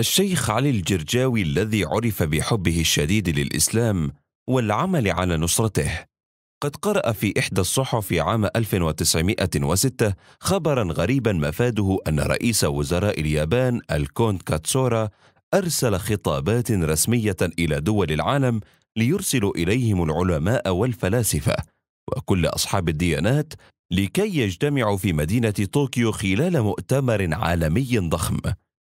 الشيخ علي الجرجاوي الذي عرف بحبه الشديد للإسلام والعمل على نصرته قد قرأ في إحدى الصحف عام 1906 خبرا غريبا مفاده أن رئيس وزراء اليابان الكونت كاتسورا أرسل خطابات رسمية إلى دول العالم ليرسل إليهم العلماء والفلاسفة وكل أصحاب الديانات لكي يجتمعوا في مدينة طوكيو خلال مؤتمر عالمي ضخم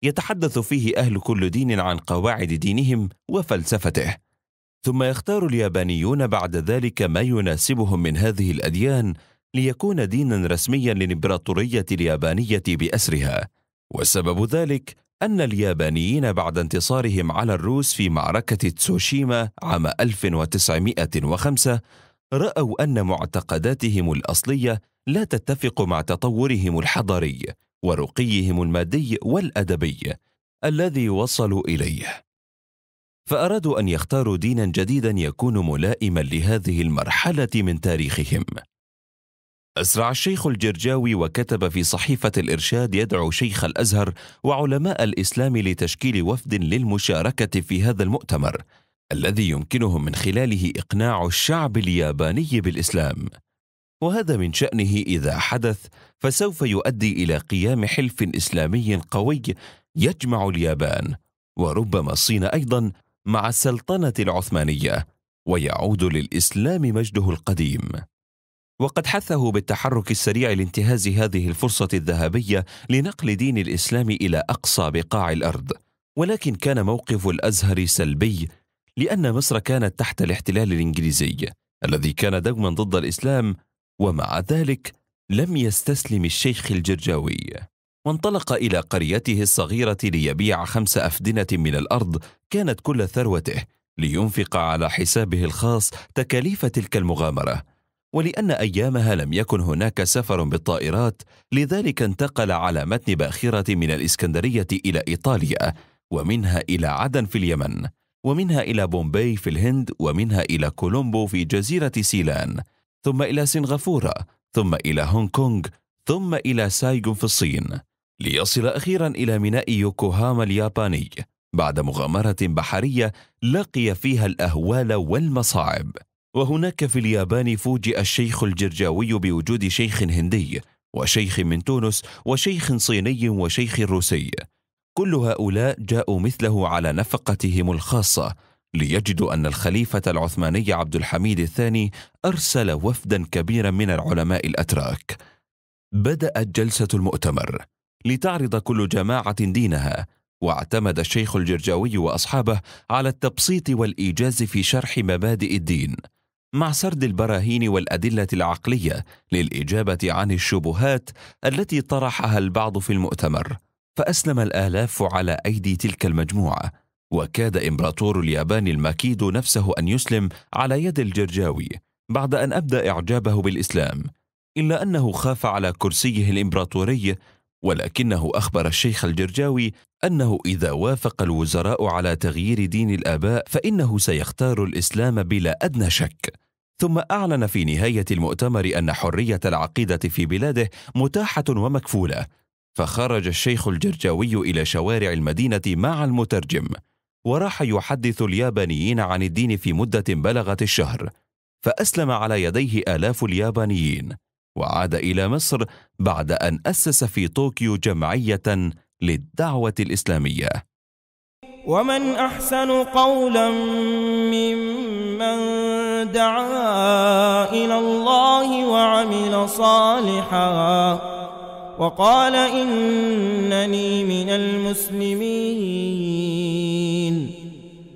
يتحدث فيه اهل كل دين عن قواعد دينهم وفلسفته ثم يختار اليابانيون بعد ذلك ما يناسبهم من هذه الاديان ليكون دينا رسميا للامبراطوريه اليابانيه باسرها والسبب ذلك ان اليابانيين بعد انتصارهم على الروس في معركه تسوشيما عام 1905 راوا ان معتقداتهم الاصليه لا تتفق مع تطورهم الحضاري ورقيهم المادي والادبي الذي وصلوا اليه فارادوا ان يختاروا دينا جديدا يكون ملائما لهذه المرحله من تاريخهم أسرع الشيخ الجرجاوي وكتب في صحيفة الإرشاد يدعو شيخ الأزهر وعلماء الإسلام لتشكيل وفد للمشاركة في هذا المؤتمر الذي يمكنهم من خلاله إقناع الشعب الياباني بالإسلام وهذا من شأنه إذا حدث فسوف يؤدي إلى قيام حلف إسلامي قوي يجمع اليابان وربما الصين أيضا مع السلطنة العثمانية ويعود للإسلام مجده القديم. وقد حثه بالتحرك السريع لانتهاز هذه الفرصة الذهبية لنقل دين الإسلام إلى أقصى بقاع الأرض، ولكن كان موقف الأزهر سلبي لأن مصر كانت تحت الاحتلال الإنجليزي الذي كان دوما ضد الإسلام ومع ذلك لم يستسلم الشيخ الجرجاوي وانطلق إلى قريته الصغيرة ليبيع خمس أفدنة من الأرض كانت كل ثروته لينفق على حسابه الخاص تكاليف تلك المغامرة ولأن أيامها لم يكن هناك سفر بالطائرات لذلك انتقل على متن باخرة من الإسكندرية إلى إيطاليا ومنها إلى عدن في اليمن ومنها إلى بومبي في الهند ومنها إلى كولومبو في جزيرة سيلان ثم إلى سنغافورة ثم إلى هونغ كونغ ثم إلى سايغون في الصين ليصل أخيرا إلى ميناء يوكوهاما الياباني بعد مغامرة بحرية لقي فيها الأهوال والمصاعب وهناك في اليابان فوجئ الشيخ الجرجاوي بوجود شيخ هندي وشيخ من تونس وشيخ صيني وشيخ روسي كل هؤلاء جاءوا مثله على نفقتهم الخاصة ليجدوا أن الخليفة العثماني عبد الحميد الثاني أرسل وفدا كبيرا من العلماء الأتراك بدأت جلسة المؤتمر لتعرض كل جماعة دينها واعتمد الشيخ الجرجاوي وأصحابه على التبسيط والإيجاز في شرح مبادئ الدين مع سرد البراهين والأدلة العقلية للإجابة عن الشبهات التي طرحها البعض في المؤتمر فأسلم الآلاف على أيدي تلك المجموعة وكاد إمبراطور اليابان الماكيد نفسه أن يسلم على يد الجرجاوي بعد أن أبدى إعجابه بالإسلام إلا أنه خاف على كرسيه الإمبراطوري ولكنه أخبر الشيخ الجرجاوي أنه إذا وافق الوزراء على تغيير دين الآباء فإنه سيختار الإسلام بلا أدنى شك ثم أعلن في نهاية المؤتمر أن حرية العقيدة في بلاده متاحة ومكفولة فخرج الشيخ الجرجاوي إلى شوارع المدينة مع المترجم وراح يحدث اليابانيين عن الدين في مدة بلغت الشهر فأسلم على يديه آلاف اليابانيين وعاد إلى مصر بعد أن أسس في طوكيو جمعية للدعوة الإسلامية ومن أحسن قولا ممن دعا إلى الله وعمل صالحاً وقال إنني من المسلمين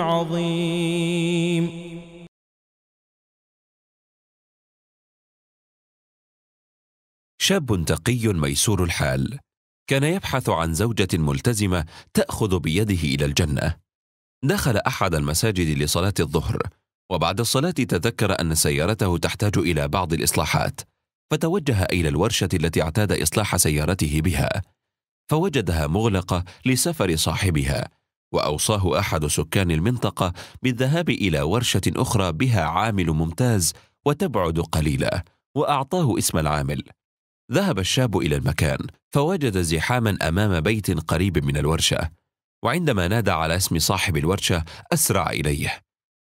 عظيم شاب تقي ميسور الحال كان يبحث عن زوجة ملتزمة تأخذ بيده إلى الجنة. دخل أحد المساجد لصلاة الظهر، وبعد الصلاة تذكر أن سيارته تحتاج إلى بعض الإصلاحات، فتوجه إلى الورشة التي اعتاد إصلاح سيارته بها، فوجدها مغلقة لسفر صاحبها، وأوصاه أحد سكان المنطقة بالذهاب إلى ورشة أخرى بها عامل ممتاز وتبعد قليلا وأعطاه اسم العامل ذهب الشاب إلى المكان فوجد زحاما أمام بيت قريب من الورشة وعندما نادى على اسم صاحب الورشة أسرع إليه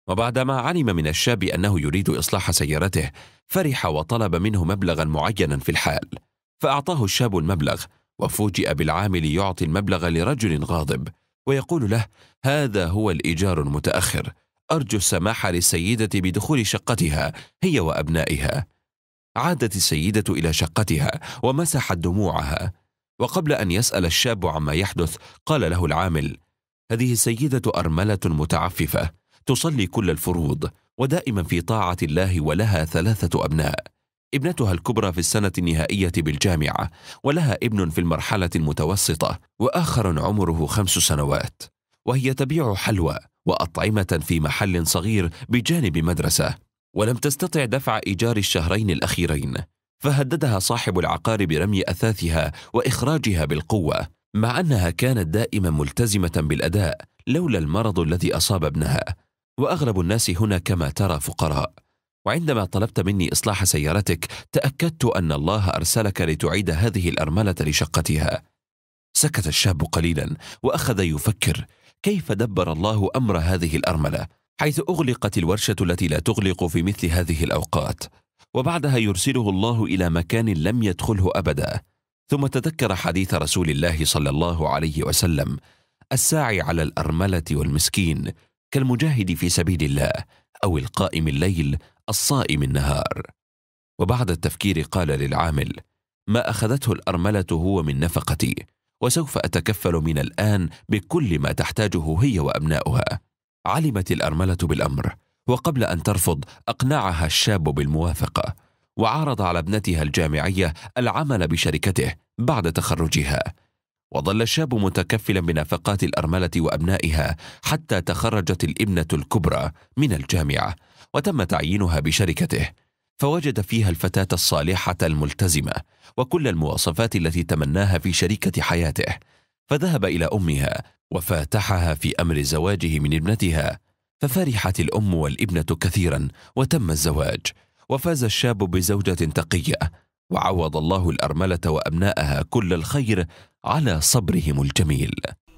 وبعدما علم من الشاب أنه يريد إصلاح سيارته فرح وطلب منه مبلغا معينا في الحال فأعطاه الشاب المبلغ وفوجئ بالعامل يعطي المبلغ لرجل غاضب ويقول له هذا هو الإيجار المتأخر أرجو السماح للسيدة بدخول شقتها هي وأبنائها عادت السيدة إلى شقتها ومسحت دموعها وقبل أن يسأل الشاب عما يحدث قال له العامل هذه السيدة أرملة متعففة تصلي كل الفروض ودائما في طاعة الله ولها ثلاثة أبناء ابنتها الكبرى في السنة النهائية بالجامعة ولها ابن في المرحلة المتوسطة وآخر عمره خمس سنوات وهي تبيع حلوى وأطعمة في محل صغير بجانب مدرسة ولم تستطع دفع إيجار الشهرين الأخيرين فهددها صاحب العقار برمي أثاثها وإخراجها بالقوة مع أنها كانت دائما ملتزمة بالأداء لولا المرض الذي أصاب ابنها وأغلب الناس هنا كما ترى فقراء وعندما طلبت مني إصلاح سيارتك تأكدت أن الله أرسلك لتعيد هذه الأرملة لشقتها سكت الشاب قليلا وأخذ يفكر كيف دبر الله أمر هذه الأرملة حيث أغلقت الورشة التي لا تغلق في مثل هذه الأوقات وبعدها يرسله الله إلى مكان لم يدخله أبدا ثم تذكر حديث رسول الله صلى الله عليه وسلم الساعي على الأرملة والمسكين كالمجاهد في سبيل الله أو القائم الليل الصائم النهار وبعد التفكير قال للعامل ما اخذته الارمله هو من نفقتي وسوف اتكفل من الان بكل ما تحتاجه هي وابناؤها علمت الارمله بالامر وقبل ان ترفض اقنعها الشاب بالموافقه وعرض على ابنتها الجامعيه العمل بشركته بعد تخرجها وظل الشاب متكفلا بنفقات الارمله وابنائها حتى تخرجت الابنه الكبرى من الجامعه وتم تعيينها بشركته فوجد فيها الفتاة الصالحة الملتزمة وكل المواصفات التي تمناها في شريكة حياته فذهب إلى أمها وفاتحها في أمر زواجه من ابنتها ففرحت الأم والابنة كثيرا وتم الزواج وفاز الشاب بزوجة تقية وعوض الله الأرملة وأبناءها كل الخير على صبرهم الجميل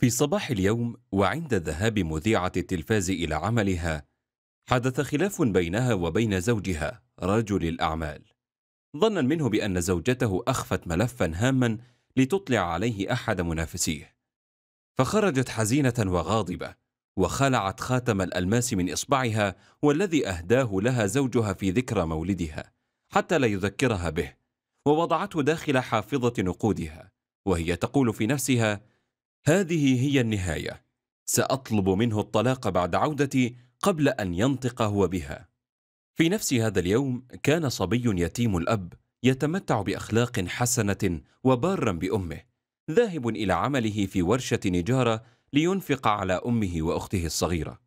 في صباح اليوم وعند ذهاب مذيعة التلفاز إلى عملها حدث خلاف بينها وبين زوجها رجل الأعمال ظنا منه بأن زوجته أخفت ملفا هاما لتطلع عليه أحد منافسيه فخرجت حزينة وغاضبة وخلعت خاتم الألماس من إصبعها والذي أهداه لها زوجها في ذكرى مولدها حتى لا يذكرها به ووضعته داخل حافظة نقودها وهي تقول في نفسها هذه هي النهاية سأطلب منه الطلاق بعد عودتي قبل أن ينطق هو بها في نفس هذا اليوم كان صبي يتيم الأب يتمتع بأخلاق حسنة وبارا بأمه ذاهب إلى عمله في ورشة نجارة لينفق على أمه وأخته الصغيرة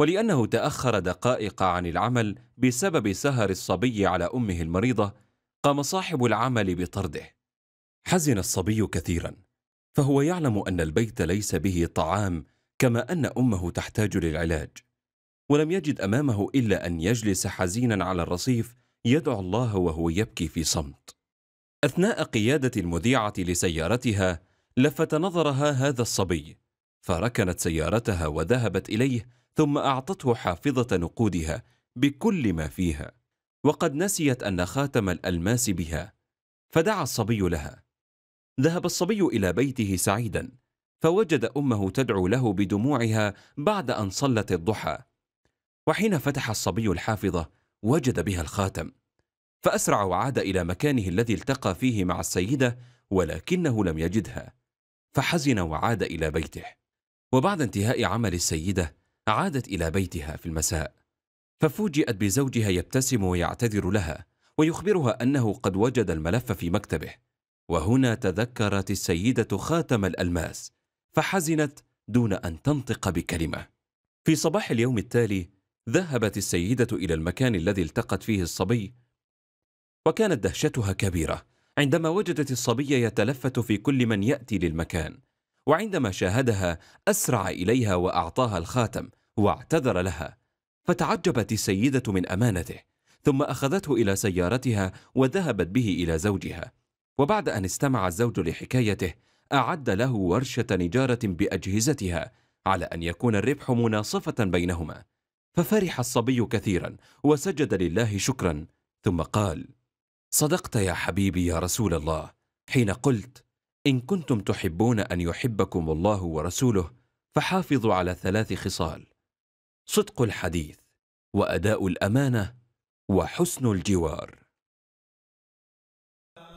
ولأنه تأخر دقائق عن العمل بسبب سهر الصبي على أمه المريضة قام صاحب العمل بطرده حزن الصبي كثيرا فهو يعلم أن البيت ليس به طعام كما أن أمه تحتاج للعلاج ولم يجد أمامه إلا أن يجلس حزينا على الرصيف يدعو الله وهو يبكي في صمت أثناء قيادة المذيعة لسيارتها لفت نظرها هذا الصبي فركنت سيارتها وذهبت إليه ثم أعطته حافظة نقودها بكل ما فيها وقد نسيت أن خاتم الألماس بها فدعا الصبي لها ذهب الصبي إلى بيته سعيدا فوجد أمه تدعو له بدموعها بعد أن صلت الضحى وحين فتح الصبي الحافظة وجد بها الخاتم فأسرع وعاد إلى مكانه الذي التقى فيه مع السيدة ولكنه لم يجدها فحزن وعاد إلى بيته وبعد انتهاء عمل السيدة عادت إلى بيتها في المساء ففوجئت بزوجها يبتسم ويعتذر لها ويخبرها أنه قد وجد الملف في مكتبه وهنا تذكرت السيدة خاتم الألماس فحزنت دون أن تنطق بكلمة في صباح اليوم التالي ذهبت السيدة إلى المكان الذي التقت فيه الصبي وكانت دهشتها كبيرة عندما وجدت الصبي يتلفت في كل من يأتي للمكان وعندما شاهدها أسرع إليها وأعطاها الخاتم واعتذر لها فتعجبت السيدة من أمانته ثم أخذته إلى سيارتها وذهبت به إلى زوجها وبعد أن استمع الزوج لحكايته أعد له ورشة نجارة بأجهزتها على أن يكون الربح مناصفة بينهما ففرح الصبي كثيرا وسجد لله شكرا ثم قال صدقت يا حبيبي يا رسول الله حين قلت إن كنتم تحبون أن يحبكم الله ورسوله فحافظوا على ثلاث خصال صدق الحديث وأداء الأمانة وحسن الجوار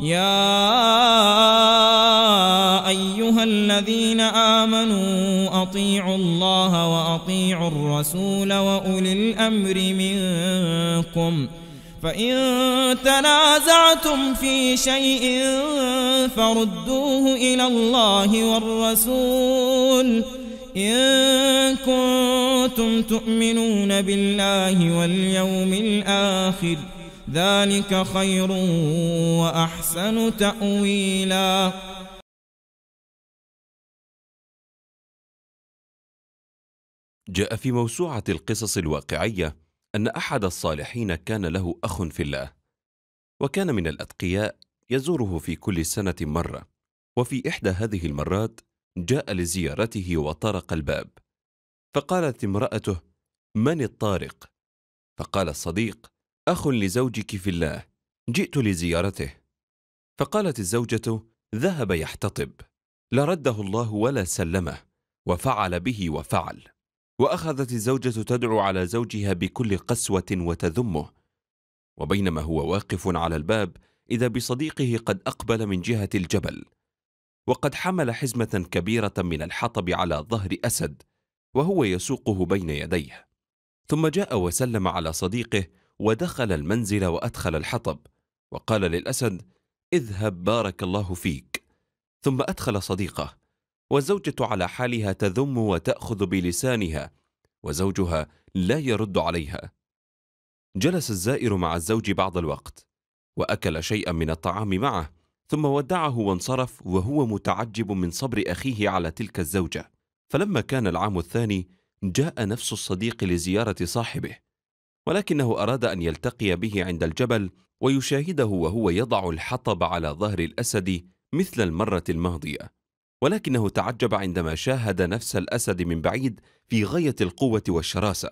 يا أيها الذين آمنوا أطيعوا الله وأطيعوا الرسول وأولي الأمر منكم فإن تنازعتم في شيء فردوه إلى الله والرسول إن كنتم تؤمنون بالله واليوم الآخر ۖ ذلك خير وأحسن تأويلا جاء في موسوعة القصص الواقعية أن أحد الصالحين كان له أخ في الله وكان من الأتقياء يزوره في كل سنة مرة وفي إحدى هذه المرات جاء لزيارته وطرق الباب فقالت امرأته من الطارق؟ فقال الصديق أخ لزوجك في الله جئت لزيارته فقالت الزوجة ذهب يحتطب لا رده الله ولا سلمه وفعل به وفعل وأخذت الزوجة تدعو على زوجها بكل قسوة وتذمه وبينما هو واقف على الباب إذا بصديقه قد أقبل من جهة الجبل وقد حمل حزمة كبيرة من الحطب على ظهر أسد وهو يسوقه بين يديه ثم جاء وسلم على صديقه ودخل المنزل وأدخل الحطب وقال للأسد اذهب بارك الله فيك ثم أدخل صديقه والزوجة على حالها تذم وتأخذ بلسانها وزوجها لا يرد عليها جلس الزائر مع الزوج بعض الوقت وأكل شيئا من الطعام معه ثم ودعه وانصرف وهو متعجب من صبر أخيه على تلك الزوجة فلما كان العام الثاني جاء نفس الصديق لزيارة صاحبه ولكنه أراد أن يلتقي به عند الجبل ويشاهده وهو يضع الحطب على ظهر الأسد مثل المرة الماضية ولكنه تعجب عندما شاهد نفس الأسد من بعيد في غاية القوة والشراسة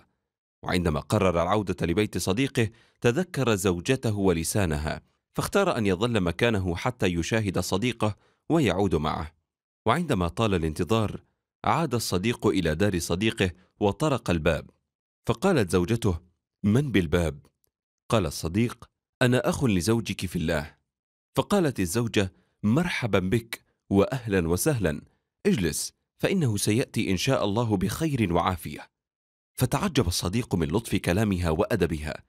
وعندما قرر العودة لبيت صديقه تذكر زوجته ولسانها فاختار أن يظل مكانه حتى يشاهد صديقه ويعود معه وعندما طال الانتظار عاد الصديق إلى دار صديقه وطرق الباب فقالت زوجته من بالباب قال الصديق انا اخ لزوجك في الله فقالت الزوجه مرحبا بك واهلا وسهلا اجلس فانه سياتي ان شاء الله بخير وعافيه فتعجب الصديق من لطف كلامها وادبها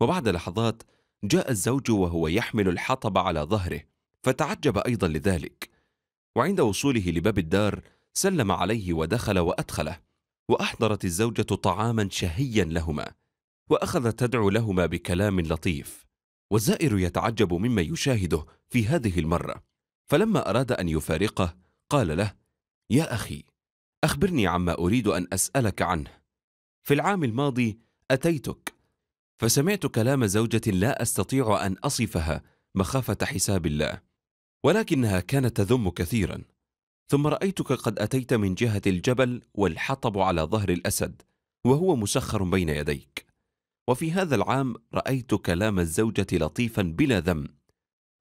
وبعد لحظات جاء الزوج وهو يحمل الحطب على ظهره فتعجب ايضا لذلك وعند وصوله لباب الدار سلم عليه ودخل وادخله واحضرت الزوجه طعاما شهيا لهما واخذت تدعو لهما بكلام لطيف والزائر يتعجب مما يشاهده في هذه المره فلما اراد ان يفارقه قال له يا اخي اخبرني عما اريد ان اسالك عنه في العام الماضي اتيتك فسمعت كلام زوجه لا استطيع ان اصفها مخافه حساب الله ولكنها كانت تذم كثيرا ثم رايتك قد اتيت من جهه الجبل والحطب على ظهر الاسد وهو مسخر بين يديك وفي هذا العام رأيت كلام الزوجة لطيفا بلا ذم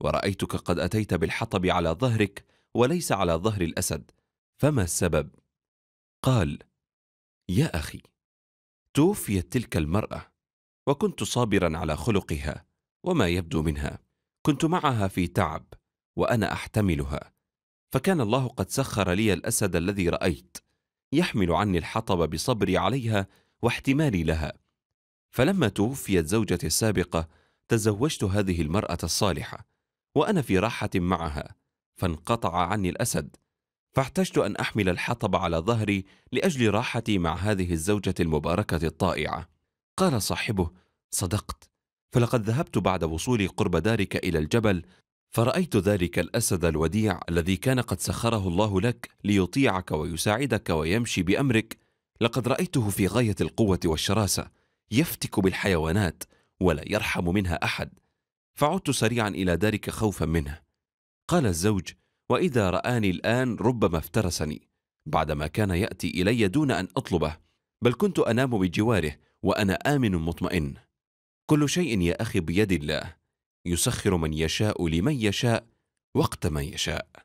ورأيتك قد أتيت بالحطب على ظهرك وليس على ظهر الأسد فما السبب؟ قال يا أخي توفيت تلك المرأة وكنت صابرا على خلقها وما يبدو منها كنت معها في تعب وأنا أحتملها فكان الله قد سخر لي الأسد الذي رأيت يحمل عني الحطب بصبري عليها واحتمالي لها فلما توفيت زوجتي السابقة تزوجت هذه المرأة الصالحة وأنا في راحة معها فانقطع عني الأسد فاحتجت أن أحمل الحطب على ظهري لأجل راحتي مع هذه الزوجة المباركة الطائعة قال صاحبه صدقت فلقد ذهبت بعد وصولي قرب دارك إلى الجبل فرأيت ذلك الأسد الوديع الذي كان قد سخره الله لك ليطيعك ويساعدك ويمشي بأمرك لقد رأيته في غاية القوة والشراسة يفتك بالحيوانات ولا يرحم منها احد فعدت سريعا الى دارك خوفا منه قال الزوج واذا راني الان ربما افترسني بعدما كان ياتي الي دون ان اطلبه بل كنت انام بجواره وانا امن مطمئن كل شيء يا اخي بيد الله يسخر من يشاء لمن يشاء وقت من يشاء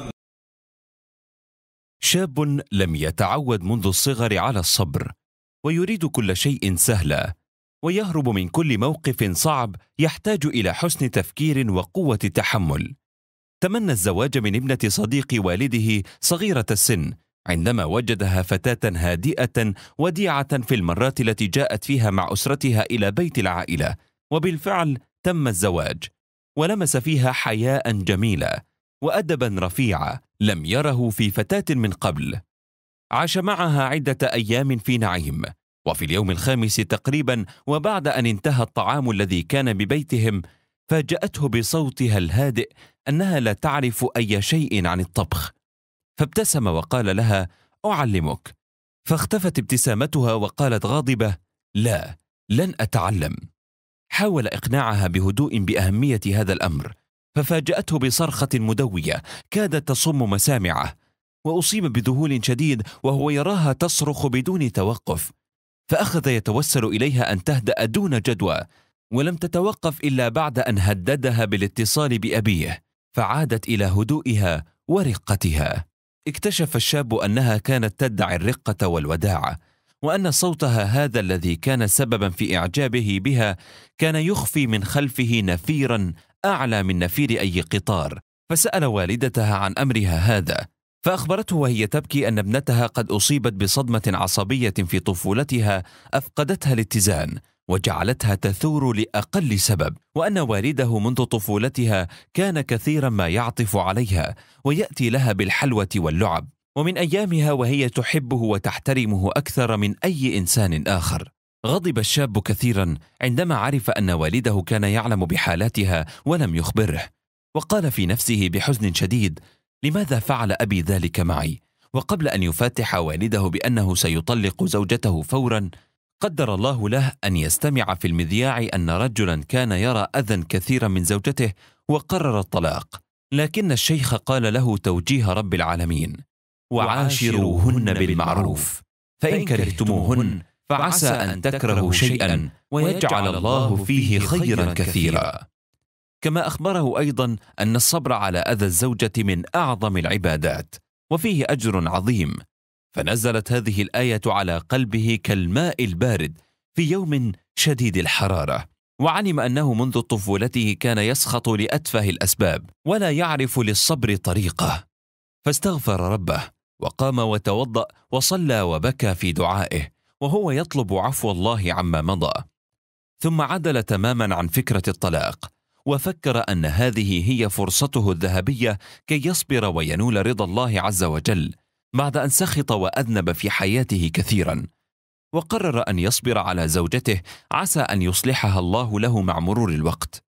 شاب لم يتعود منذ الصغر على الصبر ويريد كل شيء سهلا ويهرب من كل موقف صعب يحتاج الى حسن تفكير وقوه تحمل تمنى الزواج من ابنه صديق والده صغيره السن عندما وجدها فتاه هادئه وديعه في المرات التي جاءت فيها مع اسرتها الى بيت العائله وبالفعل تم الزواج ولمس فيها حياء جميلا وادبا رفيعا لم يره في فتاه من قبل عاش معها عده ايام في نعيم وفي اليوم الخامس تقريبا وبعد ان انتهى الطعام الذي كان ببيتهم فاجاته بصوتها الهادئ انها لا تعرف اي شيء عن الطبخ فابتسم وقال لها اعلمك فاختفت ابتسامتها وقالت غاضبه لا لن اتعلم حاول اقناعها بهدوء باهميه هذا الامر ففاجأته بصرخة مدوية كادت تصم مسامعه وأصيب بذهول شديد وهو يراها تصرخ بدون توقف فأخذ يتوسل إليها أن تهدأ دون جدوى ولم تتوقف إلا بعد أن هددها بالاتصال بأبيه فعادت إلى هدوئها ورقتها اكتشف الشاب أنها كانت تدعي الرقة والوداع وأن صوتها هذا الذي كان سببا في إعجابه بها كان يخفي من خلفه نفيرا أعلى من نفير أي قطار فسأل والدتها عن أمرها هذا فأخبرته وهي تبكي أن ابنتها قد أصيبت بصدمة عصبية في طفولتها أفقدتها الاتزان وجعلتها تثور لأقل سبب وأن والده منذ طفولتها كان كثيرا ما يعطف عليها ويأتي لها بالحلوة واللعب ومن أيامها وهي تحبه وتحترمه أكثر من أي إنسان آخر غضب الشاب كثيرا عندما عرف ان والده كان يعلم بحالاتها ولم يخبره وقال في نفسه بحزن شديد لماذا فعل ابي ذلك معي وقبل ان يفاتح والده بانه سيطلق زوجته فورا قدر الله له ان يستمع في المذياع ان رجلا كان يرى اذى كثيرا من زوجته وقرر الطلاق لكن الشيخ قال له توجيه رب العالمين وعاشروهن بالمعروف فان كرهتموهن فعسى أن تكرهوا شيئا ويجعل الله فيه خيرا كثيرا كما أخبره أيضا أن الصبر على أذى الزوجة من أعظم العبادات وفيه أجر عظيم فنزلت هذه الآية على قلبه كالماء البارد في يوم شديد الحرارة وعلم أنه منذ طفولته كان يسخط لأتفه الأسباب ولا يعرف للصبر طريقة فاستغفر ربه وقام وتوضأ وصلى وبكى في دعائه وهو يطلب عفو الله عما مضى ثم عدل تماما عن فكره الطلاق وفكر ان هذه هي فرصته الذهبيه كي يصبر وينول رضا الله عز وجل بعد ان سخط واذنب في حياته كثيرا وقرر ان يصبر على زوجته عسى ان يصلحها الله له مع مرور الوقت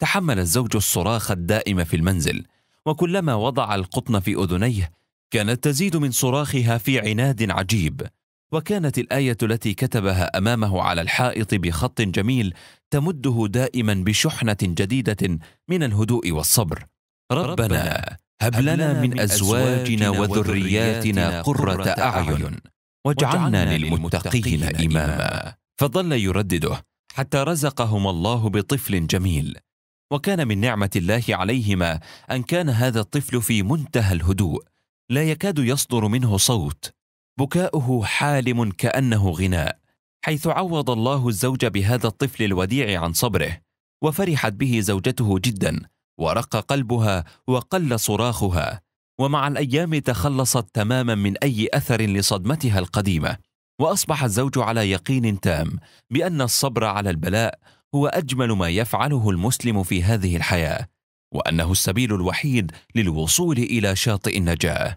تحمل الزوج الصراخ الدائم في المنزل وكلما وضع القطن في اذنيه كانت تزيد من صراخها في عناد عجيب وكانت الايه التي كتبها امامه على الحائط بخط جميل تمده دائما بشحنه جديده من الهدوء والصبر ربنا هب لنا من ازواجنا وذرياتنا قره اعين واجعلنا للمتقين اماما فظل يردده حتى رزقهما الله بطفل جميل وكان من نعمه الله عليهما ان كان هذا الطفل في منتهى الهدوء لا يكاد يصدر منه صوت بكاؤه حالم كانه غناء حيث عوض الله الزوج بهذا الطفل الوديع عن صبره وفرحت به زوجته جدا ورق قلبها وقل صراخها ومع الايام تخلصت تماما من اي اثر لصدمتها القديمه واصبح الزوج على يقين تام بان الصبر على البلاء هو اجمل ما يفعله المسلم في هذه الحياه وانه السبيل الوحيد للوصول الى شاطئ النجاه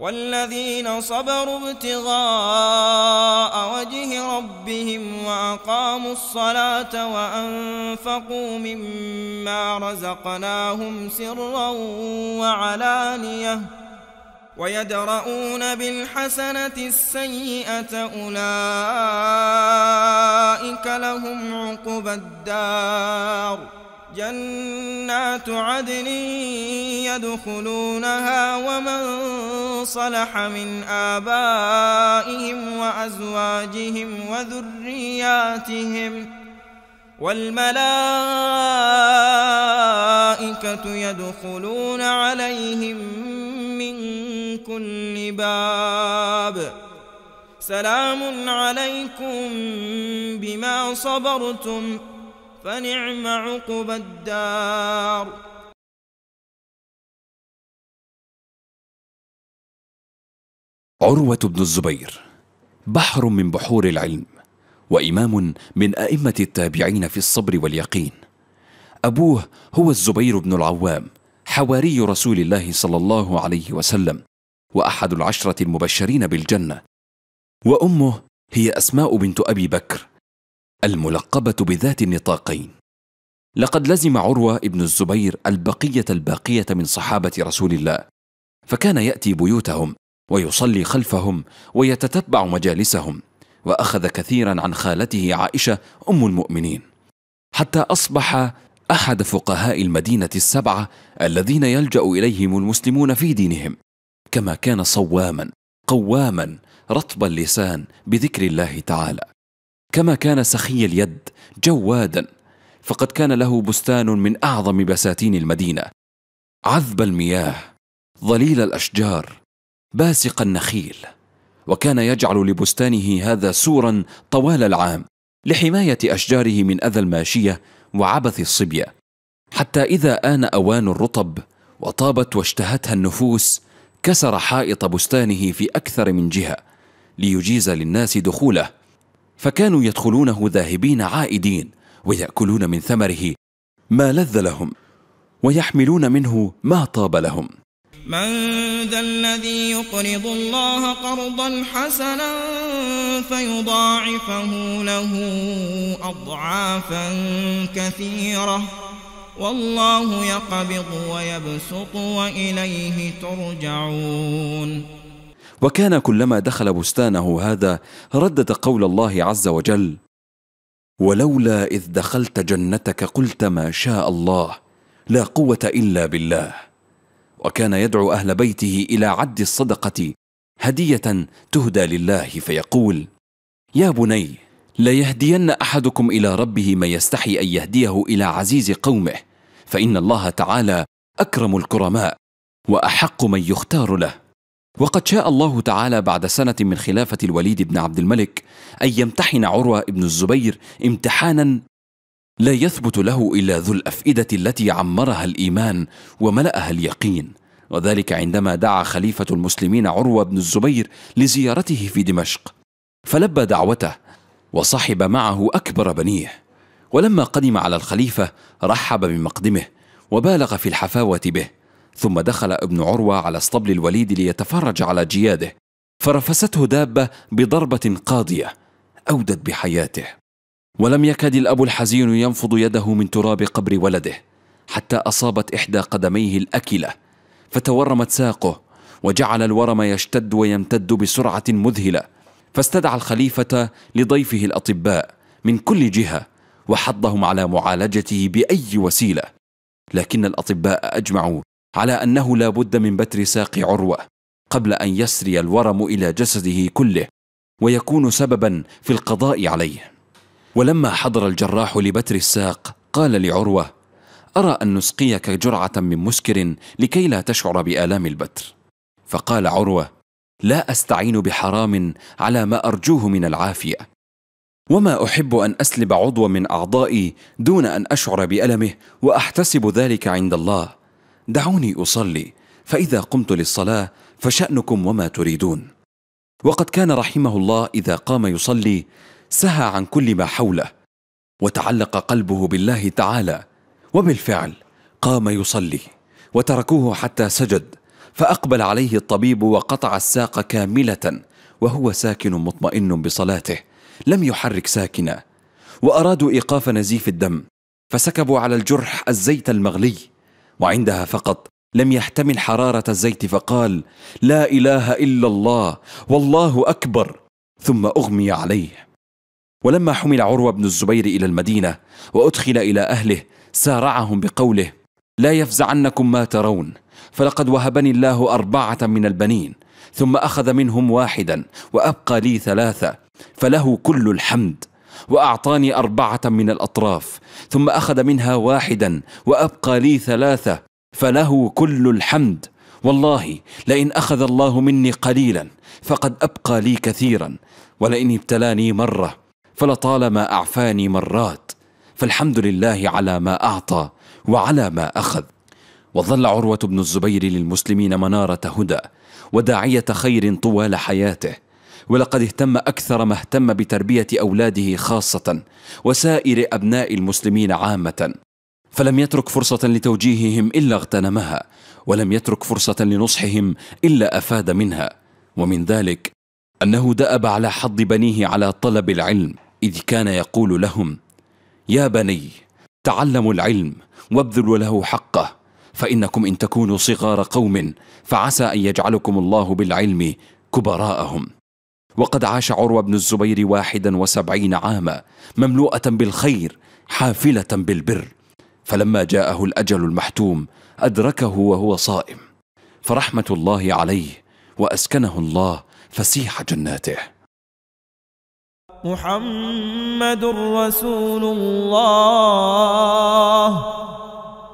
والذين صبروا ابتغاء وجه ربهم وأقاموا الصلاة وأنفقوا مما رزقناهم سرا وعلانية ويدرؤون بالحسنة السيئة أولئك لهم عقبى الدار جنات عدن يدخلونها ومن صلح من آبائهم وأزواجهم وذرياتهم والملائكة يدخلون عليهم من كل باب سلام عليكم بما صبرتم فنعم عقب الدار عروة بن الزبير بحر من بحور العلم وإمام من أئمة التابعين في الصبر واليقين أبوه هو الزبير بن العوام حواري رسول الله صلى الله عليه وسلم وأحد العشرة المبشرين بالجنة وأمه هي أسماء بنت أبي بكر الملقبة بذات النطاقين لقد لزم عروة ابن الزبير البقية الباقية من صحابة رسول الله فكان يأتي بيوتهم ويصلي خلفهم ويتتبع مجالسهم وأخذ كثيرا عن خالته عائشة أم المؤمنين حتى أصبح أحد فقهاء المدينة السبعة الذين يلجأ إليهم المسلمون في دينهم كما كان صواما قواما رطب اللسان بذكر الله تعالى كما كان سخي اليد جوادا فقد كان له بستان من أعظم بساتين المدينة عذب المياه ظليل الأشجار باسق النخيل وكان يجعل لبستانه هذا سورا طوال العام لحماية أشجاره من أذى الماشية وعبث الصبية حتى إذا آن أوان الرطب وطابت واشتهتها النفوس كسر حائط بستانه في أكثر من جهة ليجيز للناس دخوله فكانوا يدخلونه ذاهبين عائدين ويأكلون من ثمره ما لذ لهم ويحملون منه ما طاب لهم من ذا الذي يقرض الله قرضا حسنا فيضاعفه له أضعافا كثيرة والله يقبض ويبسط وإليه ترجعون وكان كلما دخل بستانه هذا ردد قول الله عز وجل ولولا اذ دخلت جنتك قلت ما شاء الله لا قوه الا بالله وكان يدعو اهل بيته الى عد الصدقه هديه تهدى لله فيقول يا بني لا يهدين احدكم الى ربه من يستحي ان يهديه الى عزيز قومه فان الله تعالى اكرم الكرماء واحق من يختار له وقد شاء الله تعالى بعد سنة من خلافة الوليد بن عبد الملك أن يمتحن عروة بن الزبير امتحانا لا يثبت له إلا ذو الأفئدة التي عمرها الإيمان وملأها اليقين وذلك عندما دعا خليفة المسلمين عروة بن الزبير لزيارته في دمشق فلبى دعوته وصحب معه أكبر بنيه ولما قدم على الخليفة رحب بمقدمه وبالغ في الحفاوة به ثم دخل ابن عروة على اسطبل الوليد ليتفرج على جياده فرفسته دابة بضربة قاضية أودت بحياته ولم يكد الأب الحزين ينفض يده من تراب قبر ولده حتى أصابت إحدى قدميه الأكلة فتورمت ساقه وجعل الورم يشتد ويمتد بسرعة مذهلة فاستدعى الخليفة لضيفه الأطباء من كل جهة وحضهم على معالجته بأي وسيلة لكن الأطباء أجمعوا على أنه لا بد من بتر ساق عروة قبل أن يسري الورم إلى جسده كله ويكون سببا في القضاء عليه ولما حضر الجراح لبتر الساق قال لعروة أرى أن نسقيك جرعة من مسكر لكي لا تشعر بآلام البتر فقال عروة لا أستعين بحرام على ما أرجوه من العافية وما أحب أن أسلب عضوا من أعضائي دون أن أشعر بألمه وأحتسب ذلك عند الله دعوني أصلي فإذا قمت للصلاة فشأنكم وما تريدون وقد كان رحمه الله إذا قام يصلي سهى عن كل ما حوله وتعلق قلبه بالله تعالى وبالفعل قام يصلي وتركوه حتى سجد فأقبل عليه الطبيب وقطع الساق كاملة وهو ساكن مطمئن بصلاته لم يحرك ساكنا وأرادوا إيقاف نزيف الدم فسكبوا على الجرح الزيت المغلي وعندها فقط لم يحتمل حرارة الزيت فقال لا إله إلا الله والله أكبر ثم أغمي عليه ولما حمل عروة بن الزبير إلى المدينة وأدخل إلى أهله سارعهم بقوله لا يفزعنكم ما ترون فلقد وهبني الله أربعة من البنين ثم أخذ منهم واحدا وأبقى لي ثلاثة فله كل الحمد وأعطاني أربعة من الأطراف ثم اخذ منها واحدا وابقى لي ثلاثه فله كل الحمد والله لئن اخذ الله مني قليلا فقد ابقى لي كثيرا ولئن ابتلاني مره فلطالما اعفاني مرات فالحمد لله على ما اعطى وعلى ما اخذ وظل عروه بن الزبير للمسلمين مناره هدى وداعيه خير طوال حياته ولقد اهتم أكثر ما اهتم بتربية أولاده خاصة وسائر أبناء المسلمين عامة فلم يترك فرصة لتوجيههم إلا اغتنمها ولم يترك فرصة لنصحهم إلا أفاد منها ومن ذلك أنه دأب على حض بنيه على طلب العلم إذ كان يقول لهم يا بني تعلموا العلم وابذلوا له حقه فإنكم إن تكونوا صغار قوم فعسى أن يجعلكم الله بالعلم كبراءهم وقد عاش عروة بن الزبير واحدا وسبعين عاما مملوءة بالخير حافلة بالبر فلما جاءه الأجل المحتوم أدركه وهو صائم فرحمة الله عليه وأسكنه الله فسيح جناته محمد رسول الله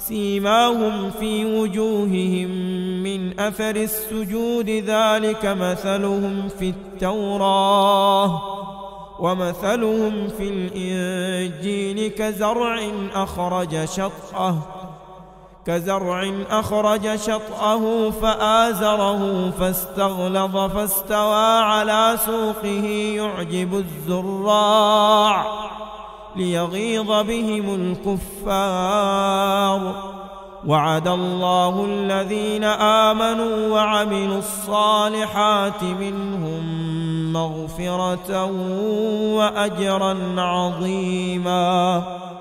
سيماهم في وجوههم من أثر السجود ذلك مثلهم في التوراة ومثلهم في الإنجيل كزرع أخرج شطأه كزرع أخرج شطأه فآزره فاستغلظ فاستوى على سوقه يعجب الزراع ليغيظ بهم الكفار وعد الله الذين آمنوا وعملوا الصالحات منهم مغفرة وأجرا عظيماً